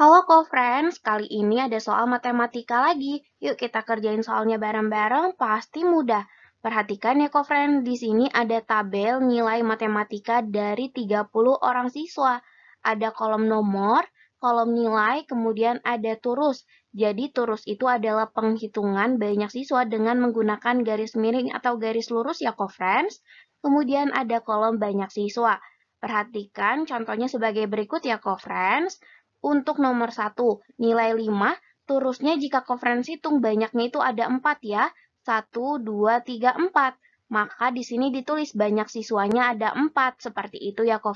Halo co-friends, kali ini ada soal matematika lagi. Yuk kita kerjain soalnya bareng-bareng, pasti mudah. Perhatikan ya co-friends, di sini ada tabel nilai matematika dari 30 orang siswa. Ada kolom nomor, kolom nilai, kemudian ada turus. Jadi turus itu adalah penghitungan banyak siswa dengan menggunakan garis miring atau garis lurus ya co-friends. Kemudian ada kolom banyak siswa. Perhatikan contohnya sebagai berikut ya co-friends untuk nomor 1. Nilai 5, terusnya jika konferensi hitung banyaknya itu ada 4 ya. 1, 2, 3, 4. Maka di sini ditulis banyak siswanya ada 4, seperti itu ya co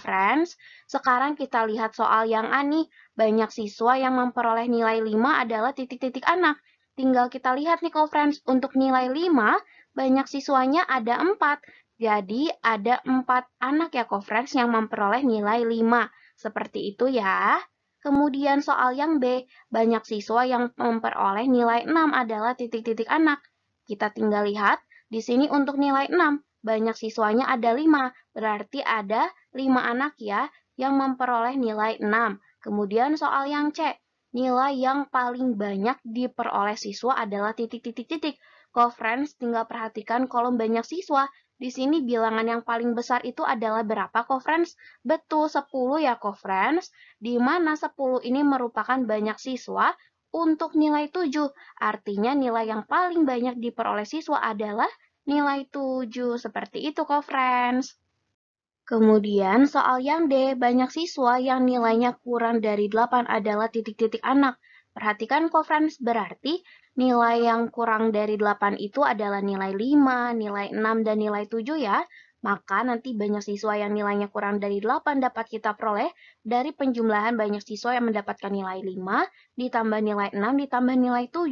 Sekarang kita lihat soal yang A nih. Banyak siswa yang memperoleh nilai 5 adalah titik-titik anak. Tinggal kita lihat nih co untuk nilai 5, banyak siswanya ada 4. Jadi ada 4 anak ya co yang memperoleh nilai 5. Seperti itu ya. Kemudian soal yang B, banyak siswa yang memperoleh nilai 6 adalah titik-titik anak. Kita tinggal lihat, di sini untuk nilai 6, banyak siswanya ada 5, berarti ada 5 anak ya yang memperoleh nilai 6. Kemudian soal yang C, nilai yang paling banyak diperoleh siswa adalah titik-titik-titik friends, tinggal perhatikan kolom banyak siswa. Di sini bilangan yang paling besar itu adalah berapa friends? Betul, 10 ya friends. Di mana 10 ini merupakan banyak siswa untuk nilai 7. Artinya nilai yang paling banyak diperoleh siswa adalah nilai 7. Seperti itu friends. Kemudian soal yang D, banyak siswa yang nilainya kurang dari 8 adalah titik-titik anak. Perhatikan koverans berarti nilai yang kurang dari 8 itu adalah nilai 5, nilai 6, dan nilai 7 ya. Maka nanti banyak siswa yang nilainya kurang dari 8 dapat kita peroleh dari penjumlahan banyak siswa yang mendapatkan nilai 5 ditambah nilai 6 ditambah nilai 7.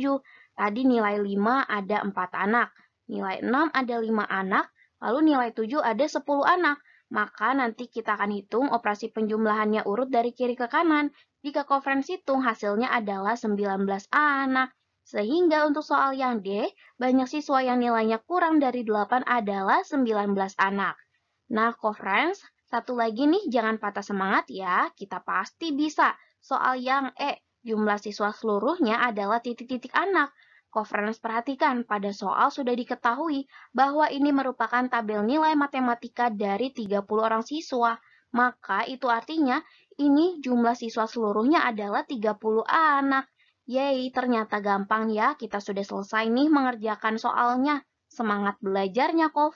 Tadi nilai 5 ada 4 anak, nilai 6 ada 5 anak, lalu nilai 7 ada 10 anak. Maka nanti kita akan hitung operasi penjumlahannya urut dari kiri ke kanan. Jika konferensi hitung hasilnya adalah 19 anak. Sehingga untuk soal yang D, banyak siswa yang nilainya kurang dari 8 adalah 19 anak. Nah, conference, satu lagi nih jangan patah semangat ya, kita pasti bisa. Soal yang E, jumlah siswa seluruhnya adalah titik-titik anak. Conference perhatikan pada soal sudah diketahui bahwa ini merupakan tabel nilai matematika dari 30 orang siswa. Maka itu artinya ini jumlah siswa seluruhnya adalah 30 anak. Yeay, ternyata gampang ya. Kita sudah selesai nih mengerjakan soalnya. Semangat belajarnya, co